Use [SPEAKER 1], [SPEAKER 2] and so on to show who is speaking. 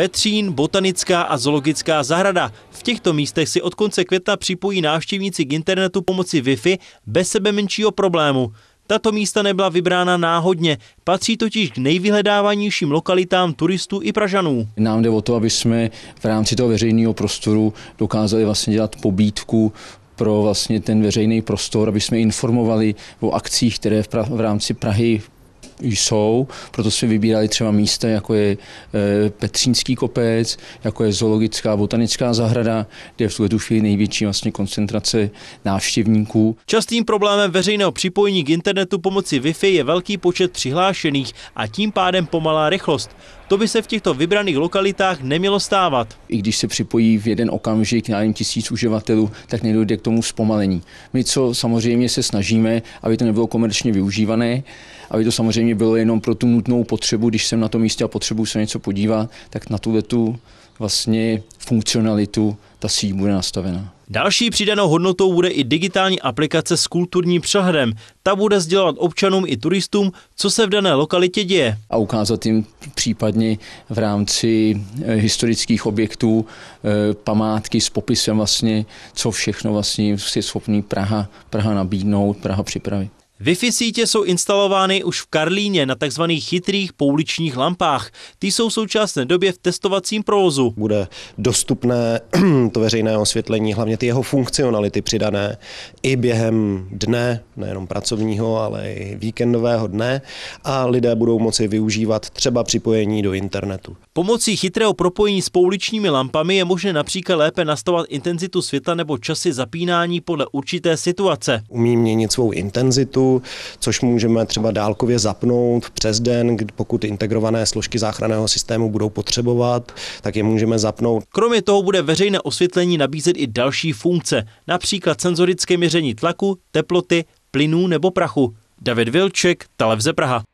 [SPEAKER 1] Petřín, botanická a zoologická zahrada. V těchto místech si od konce května připojí návštěvníci k internetu pomocí Wi-Fi bez sebe menšího problému. Tato místa nebyla vybrána náhodně, patří totiž k nejvyhledávanějším lokalitám turistů i Pražanů.
[SPEAKER 2] Nám jde o to, aby jsme v rámci toho veřejného prostoru dokázali vlastně dělat pobídku pro vlastně ten veřejný prostor, aby jsme informovali o akcích, které v, pra- v rámci Prahy jsou, proto jsme vybírali třeba místa, jako je eh, Petřínský kopec, jako je zoologická botanická zahrada, kde je v tuhle chvíli největší vlastně koncentrace návštěvníků.
[SPEAKER 1] Častým problémem veřejného připojení k internetu pomocí Wi-Fi je velký počet přihlášených a tím pádem pomalá rychlost. To by se v těchto vybraných
[SPEAKER 2] lokalitách nemělo stávat. I když se připojí v jeden okamžik nájem tisíc uživatelů, tak nedojde k tomu zpomalení. My co samozřejmě se snažíme, aby to nebylo komerčně využívané, aby to samozřejmě bylo jenom pro tu nutnou potřebu, když jsem na tom místě a potřebuji se něco podívat, tak na tuhle tu vlastně funkcionalitu ta síť bude nastavena.
[SPEAKER 1] Další přidanou hodnotou bude i digitální aplikace s kulturním přehledem. Ta bude sdělovat občanům i turistům, co se v dané lokalitě děje.
[SPEAKER 2] A ukázat jim případně v rámci eh, historických objektů eh, památky s popisem vlastně, co všechno vlastně je schopný Praha, Praha nabídnout, Praha připravit.
[SPEAKER 1] Wi-Fi sítě jsou instalovány už v Karlíně na tzv. chytrých pouličních lampách. Ty jsou v současné době v
[SPEAKER 3] testovacím provozu. Bude dostupné to veřejné osvětlení, hlavně ty jeho funkcionality přidané i během dne, nejenom pracovního, ale i víkendového dne a lidé budou moci využívat třeba připojení do internetu. Pomocí
[SPEAKER 1] chytrého propojení s pouličními lampami je možné například lépe nastavovat intenzitu světla nebo časy zapínání podle určité situace.
[SPEAKER 3] Umí měnit svou intenzitu, což můžeme třeba dálkově zapnout přes den, pokud integrované složky záchranného systému budou potřebovat, tak je můžeme zapnout.
[SPEAKER 1] Kromě toho bude veřejné osvětlení nabízet i další funkce, například senzorické měření tlaku, teploty, plynů nebo prachu. David Vilček, Televize Praha.